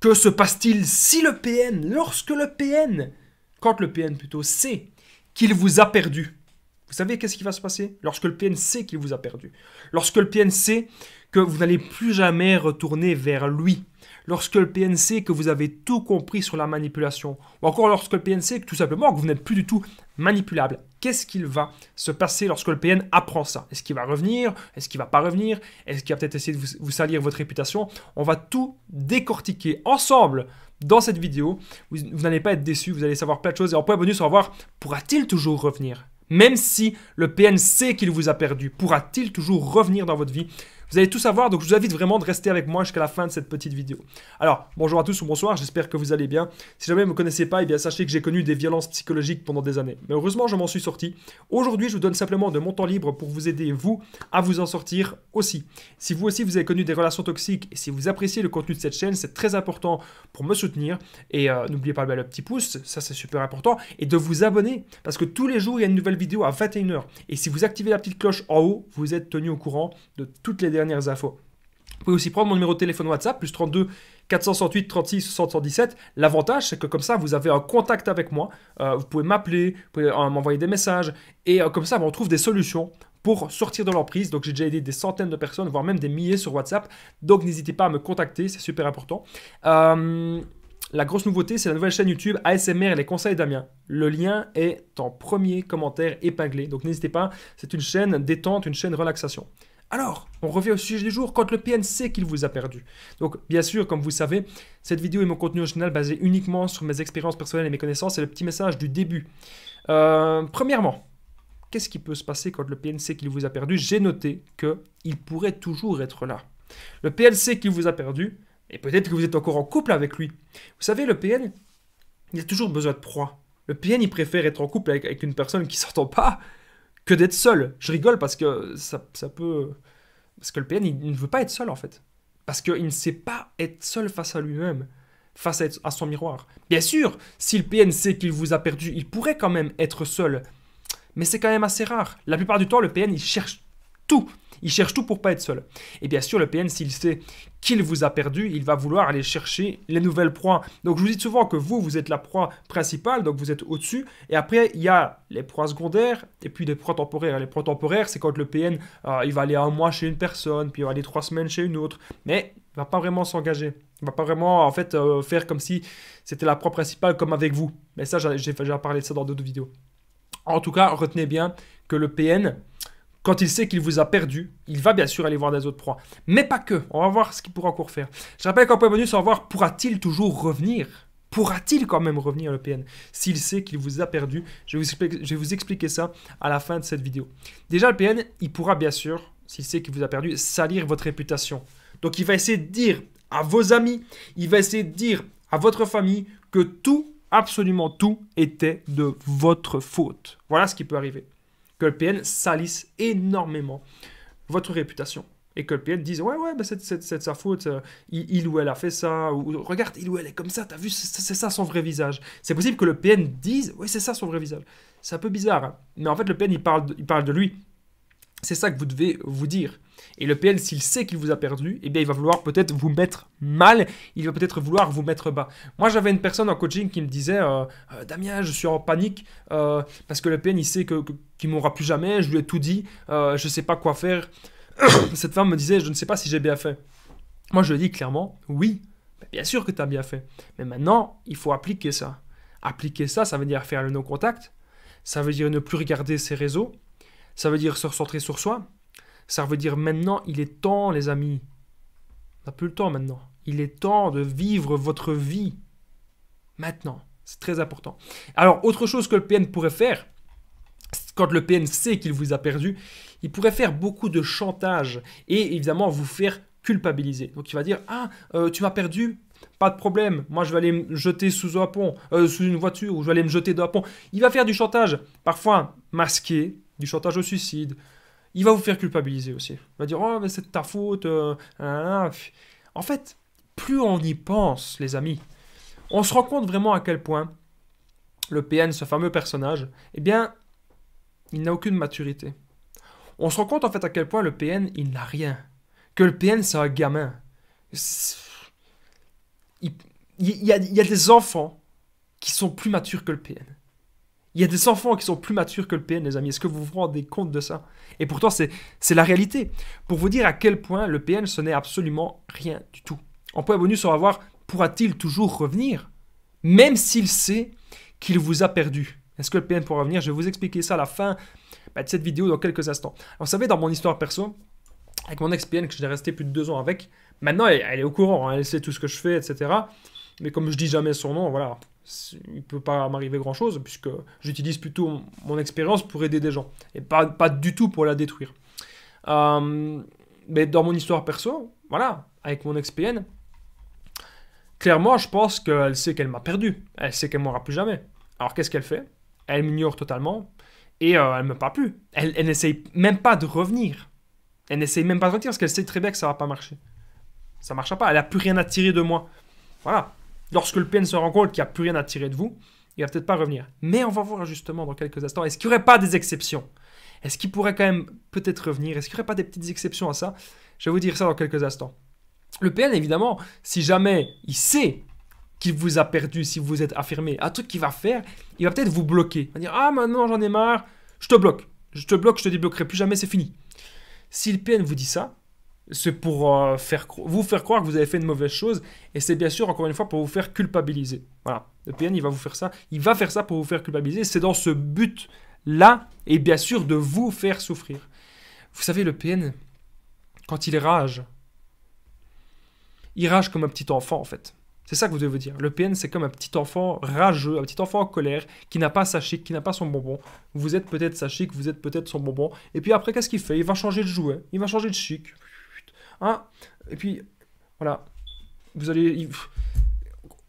Que se passe-t-il si le PN, lorsque le PN, quand le PN plutôt sait qu'il vous a perdu Vous savez qu'est-ce qui va se passer Lorsque le PN sait qu'il vous a perdu. Lorsque le PN sait que vous n'allez plus jamais retourner vers lui. Lorsque le PN sait que vous avez tout compris sur la manipulation. Ou encore lorsque le PN sait que tout simplement que vous n'êtes plus du tout manipulable. Qu'est-ce qu'il va se passer lorsque le PN apprend ça Est-ce qu'il va revenir Est-ce qu'il va pas revenir Est-ce qu'il va peut-être essayer de vous, salir votre réputation On va tout décortiquer ensemble dans cette vidéo. Vous, n'allez pas être déçus, vous allez savoir plein de choses. Et en point bonus, on va voir, pourra-t-il toujours revenir Même si le PN sait qu'il vous a perdu, pourra-t-il toujours revenir dans votre vie vous allez tout savoir, donc je vous invite vraiment de rester avec moi jusqu'à la fin de cette petite vidéo. Alors, bonjour à tous ou bonsoir, j'espère que vous allez bien. Si jamais vous ne me connaissez pas, eh bien sachez que j'ai connu des violences psychologiques pendant des années. Mais heureusement, je m'en suis sorti. Aujourd'hui, je vous donne simplement de mon temps libre pour vous aider, vous, à vous en sortir aussi. Si vous aussi, vous avez connu des relations toxiques et si vous appréciez le contenu de cette chaîne, c'est très important pour me soutenir. Et euh, n'oubliez pas le petit pouce, ça c'est super important. Et de vous abonner, parce que tous les jours, il y a une nouvelle vidéo à 21h. Et si vous activez la petite cloche en haut, vous êtes tenu au courant de toutes les dernières infos. Vous pouvez aussi prendre mon numéro de téléphone WhatsApp, plus 32 468 36 77. L'avantage, c'est que comme ça, vous avez un contact avec moi. Euh, vous pouvez m'appeler, vous pouvez euh, m'envoyer des messages. Et euh, comme ça, bah, on trouve des solutions pour sortir de l'emprise. Donc j'ai déjà aidé des centaines de personnes, voire même des milliers sur WhatsApp. Donc n'hésitez pas à me contacter, c'est super important. la grosse nouveauté, c'est la nouvelle chaîne YouTube ASMR et les conseils d'Amien. Le lien est en premier commentaire épinglé. Donc n'hésitez pas, c'est une chaîne détente, une chaîne relaxation. Alors, on revient au sujet du jour, quand le PN sait qu'il vous a perdu. Donc, bien sûr, comme vous savez, cette vidéo est mon contenu au original basé uniquement sur mes expériences personnelles et mes connaissances, et le petit message du début. Euh, premièrement, qu'est-ce qui peut se passer quand le PN sait qu'il vous a perdu J'ai noté que il pourrait toujours être là. Le PN sait qu'il vous a perdu, et peut-être que vous êtes encore en couple avec lui. Vous savez, le PN, il a toujours besoin de proie. Le PN, il préfère être en couple avec, une personne qui s'entend pas que d'être seul. Je rigole parce que ça, ça peut... Parce que le PN, il, ne veut pas être seul en fait. Parce qu'il ne sait pas être seul face à lui-même, face à, à son miroir. Bien sûr, si le PN sait qu'il vous a perdu, il pourrait quand même être seul. Mais c'est quand même assez rare. La plupart du temps, le PN, il cherche tout il cherche tout pour pas être seul. Et bien sûr, le PN, s'il sait qu'il vous a perdu, il va vouloir aller chercher les nouvelles proies. Donc je vous dis souvent que vous, vous êtes la proie principale, donc vous êtes au-dessus. Et après, il y a les proies secondaires et puis les proies temporaires. Les proies temporaires, c'est quand le PN, euh, il va aller un mois chez une personne, puis il va aller trois semaines chez une autre. Mais il va pas vraiment s'engager. Il va pas vraiment en fait euh, faire comme si c'était la proie principale comme avec vous. Mais ça, j'ai déjà parlé de ça dans d'autres vidéos. En tout cas, retenez bien que le PN, quand il sait qu'il vous a perdu, il va bien sûr aller voir des autres proies. Mais pas que. On va voir ce qu'il pourra encore faire. Je rappelle qu'en point bonus, on va voir pourra-t-il toujours revenir Pourra-t-il quand même revenir le PN s'il sait qu'il vous a perdu je vais vous, expliquer, je vous expliquer ça à la fin de cette vidéo. Déjà, le PN, il pourra bien sûr, s'il sait qu'il vous a perdu, salir votre réputation. Donc il va essayer de dire à vos amis, il va essayer de dire à votre famille que tout, absolument tout, était de votre faute. Voilà ce qui peut arriver que le PN salisse énormément votre réputation. Et que le PN dise Ouais, ouais, bah, c'est de sa faute, euh, il, ou elle a fait ça, ou regarde, il ou elle est comme ça, t'as vu, c'est ça son vrai visage. C'est possible que le PN dise Ouais, c'est ça son vrai visage. C'est un peu bizarre, hein. mais en fait, le PN, il parle il parle de lui. C'est ça que vous devez vous dire. Et le PN, s'il sait qu'il vous a perdu, eh bien, il va vouloir peut-être vous mettre mal, il va peut-être vouloir vous mettre bas. Moi, j'avais une personne en coaching qui me disait euh, euh, Damien, je suis en panique euh, parce que le PN il sait qu'il que, m'aura plus jamais, je lui ai tout dit, je ne sais pas quoi faire. Cette femme me disait Je ne sais pas si j'ai bien fait. Moi, je lui ai clairement Oui, bien sûr que tu as bien fait. Mais maintenant, il faut appliquer ça. Appliquer ça, ça veut dire faire le non contact ça veut dire ne plus regarder ses réseaux, ça veut dire se recentrer sur soi, ça veut dire maintenant, il est temps, les amis. On n'a plus le temps maintenant. Il est temps de vivre votre vie. Maintenant. C'est très important. Alors, autre chose que le PN pourrait faire, quand le PN sait qu'il vous a perdu, il pourrait faire beaucoup de chantage et évidemment vous faire culpabiliser. Donc il va dire Ah, euh, tu m'as perdu pas de problème, moi je vais aller me jeter sous un pont, euh, sous une voiture, ou je vais aller me jeter d'un pont. Il va faire du chantage, parfois masqué, du chantage au suicide, il va vous faire culpabiliser aussi. Il va dire, oh, mais c'est ta faute. Euh, ah, ah, ah. En fait, plus on y pense, les amis, on se rend compte vraiment à quel point le PN, ce fameux personnage, eh bien, il n'a aucune maturité. On se rend compte en fait à quel point le PN, il n'a rien. Que le PN, c'est un gamin. Il, il y a des enfants qui sont plus matures que le PN. Il y a des enfants qui sont plus matures que le PN, les amis. Est-ce que vous vous rendez compte de ça Et pourtant, c'est la réalité. Pour vous dire à quel point le PN, ce n'est absolument rien du tout. En point bonus, on va voir, pourra-t-il toujours revenir Même s'il sait qu'il vous a perdu. Est-ce que le PN pourra revenir Je vais vous expliquer ça à la fin bah, de cette vidéo dans quelques instants. Alors, vous savez, dans mon histoire perso, avec mon ex-PN, que je resté plus de deux ans avec, maintenant, elle, est au courant, hein. elle sait tout ce que je fais, etc. Mais comme je dis jamais son nom, voilà, il ne peut pas m'arriver grand-chose, puisque j'utilise plutôt mon expérience pour aider des gens, et pas, pas du tout pour la détruire. Euh, mais dans mon histoire perso, voilà, avec mon ex-PN, clairement, je pense qu'elle sait qu'elle m'a perdu. Elle sait qu'elle m'aura plus jamais. Alors qu'est-ce qu'elle fait Elle m'ignore totalement, et euh, elle ne me parle plus. Elle, elle n'essaye même pas de revenir. Elle n'essaye même pas de revenir, parce qu'elle sait très bien que ça ne va pas marcher. Ça ne marchera pas, elle n'a plus rien à tirer de moi. Voilà, lorsque le PN se rend compte qu'il n'y a plus rien à tirer de vous, il va peut-être pas revenir. Mais on va voir justement dans quelques instants, est-ce qu'il n'y aurait pas des exceptions Est-ce qu'il pourrait quand même peut-être revenir Est-ce qu'il n'y aurait pas des petites exceptions à ça Je vais vous dire ça dans quelques instants. Le PN, évidemment, si jamais il sait qu'il vous a perdu, si vous êtes affirmé, un truc qu'il va faire, il va peut-être vous bloquer. Il va dire Ah, maintenant j'en ai marre, je te bloque. Je te bloque, je te débloquerai plus jamais, c'est fini. Si le PN vous dit ça, c'est pour euh, faire vous faire croire que vous avez fait une mauvaise chose, et c'est bien sûr, encore une fois, pour vous faire culpabiliser. Voilà, le PN, il va vous faire ça, il va faire ça pour vous faire culpabiliser, c'est dans ce but-là, et bien sûr, de vous faire souffrir. Vous savez, le PN, quand il rage, il rage comme un petit enfant, en fait. C'est ça que vous devez vous dire. Le PN, c'est comme un petit enfant rageux, un petit enfant en colère, qui n'a pas sa chic, qui n'a pas son bonbon. Vous êtes peut-être sa chic, vous êtes peut-être son bonbon. Et puis après, qu'est-ce qu'il fait Il va changer de jouet, il va changer de chic. Hein et puis, voilà. Vous allez.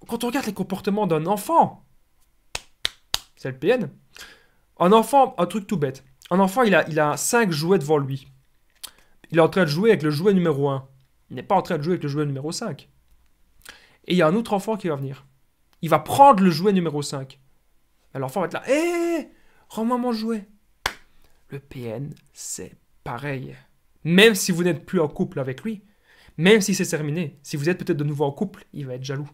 Quand on regarde les comportements d'un enfant, c'est le PN. Un enfant, un truc tout bête. Un enfant, il a, il a 5 jouets devant lui. Il est en train de jouer avec le jouet numéro 1. Il n'est pas en train de jouer avec le jouet numéro 5. Et il y a un autre enfant qui va venir. Il va prendre le jouet numéro 5. L'enfant va être là. Hé eh, Rends-moi mon jouet. Le PN, c'est pareil. Même si vous n'êtes plus en couple avec lui, même si c'est terminé, si vous êtes peut-être de nouveau en couple, il va être jaloux.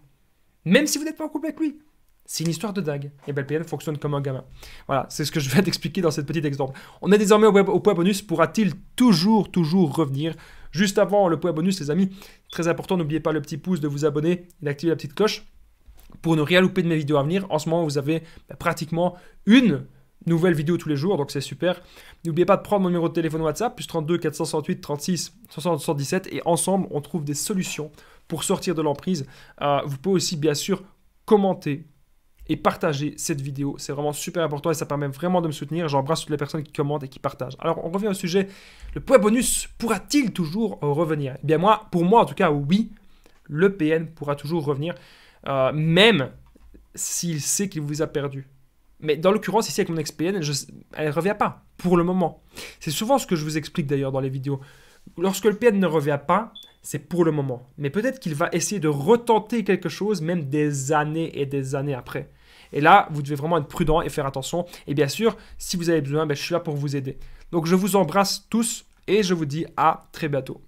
Même si vous n'êtes pas en couple avec lui. C'est une histoire de dague. Et BellPN fonctionne comme un gamin. Voilà, c'est ce que je vais t'expliquer dans cette petite exemple. On est désormais au, point bonus. Pourra-t-il toujours, toujours revenir Juste avant le point bonus, les amis, très important, n'oubliez pas le petit pouce, de vous abonner et d'activer la petite cloche pour ne rien louper de mes vidéos à venir. En ce moment, vous avez bah, pratiquement une Nouvelle vidéo tous les jours, donc c'est super. N'oubliez pas de prendre mon numéro de téléphone WhatsApp, plus 32 468 36 77, et ensemble, on trouve des solutions pour sortir de l'emprise. Euh, vous pouvez aussi, bien sûr, commenter et partager cette vidéo. C'est vraiment super important et ça permet vraiment de me soutenir. J'embrasse toutes les personnes qui commentent et qui partagent. Alors, on revient au sujet. Le point bonus pourra-t-il toujours revenir Eh bien, moi, pour moi, en tout cas, oui, le PN pourra toujours revenir, euh, même s'il sait qu'il vous a perdu. Mais dans l'occurrence, ici avec mon ex-PN, elle ne revient pas, pour le moment. C'est souvent ce que je vous explique d'ailleurs dans les vidéos. Lorsque le PN ne revient pas, c'est pour le moment. Mais peut-être qu'il va essayer de retenter quelque chose, même des années et des années après. Et là, vous devez vraiment être prudent et faire attention. Et bien sûr, si vous avez besoin, ben, je suis là pour vous aider. Donc je vous embrasse tous et je vous dis à très bientôt.